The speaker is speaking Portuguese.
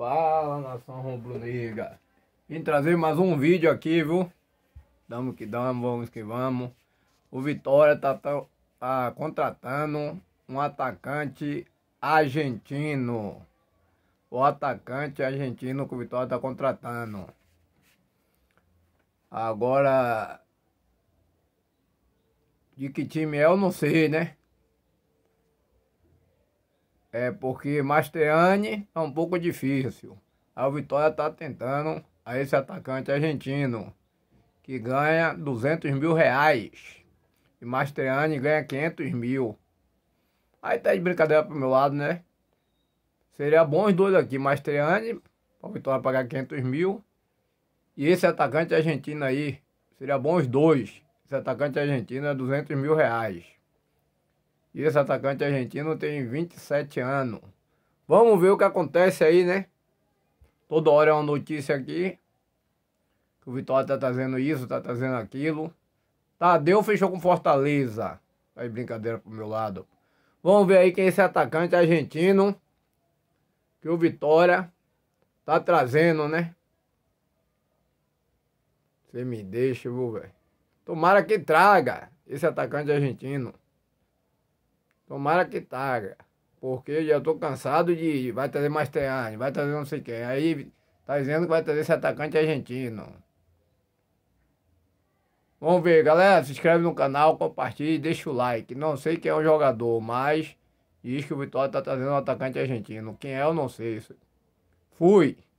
Fala nação rubro-negra Vim trazer mais um vídeo aqui, viu? Damos que damos, vamos que vamos O Vitória tá, tá, tá contratando um atacante argentino O atacante argentino que o Vitória tá contratando Agora... De que time é, eu não sei, né? É porque Masterani é um pouco difícil. A Vitória está tentando a esse atacante argentino, que ganha 200 mil reais. E Masterani ganha 500 mil. Aí tá de brincadeira pro meu lado, né? Seria bom os dois aqui, Masterani, para Vitória pagar 500 mil. E esse atacante argentino aí, seria bom os dois. Esse atacante argentino é 200 mil reais. E esse atacante argentino tem 27 anos. Vamos ver o que acontece aí, né? Toda hora é uma notícia aqui. Que o Vitória tá trazendo isso, tá trazendo aquilo. Tadeu fechou com Fortaleza. aí tá brincadeira pro meu lado. Vamos ver aí quem é esse atacante argentino. Que o Vitória tá trazendo, né? Você me deixa, viu, velho? Tomara que traga esse atacante argentino. Tomara que traga. Porque eu já estou cansado de. Vai trazer mais Mascherani, vai trazer não sei quem. Aí tá dizendo que vai trazer esse atacante argentino. Vamos ver, galera. Se inscreve no canal, compartilhe, deixa o like. Não sei quem é o jogador, mas diz que o Vitória tá trazendo um atacante argentino. Quem é, eu não sei. Fui.